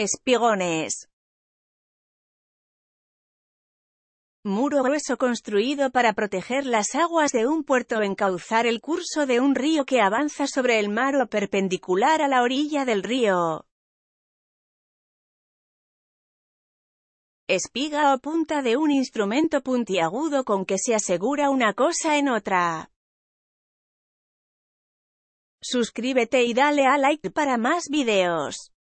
Espigones. Muro grueso construido para proteger las aguas de un puerto o encauzar el curso de un río que avanza sobre el mar o perpendicular a la orilla del río. Espiga o punta de un instrumento puntiagudo con que se asegura una cosa en otra. Suscríbete y dale a like para más videos.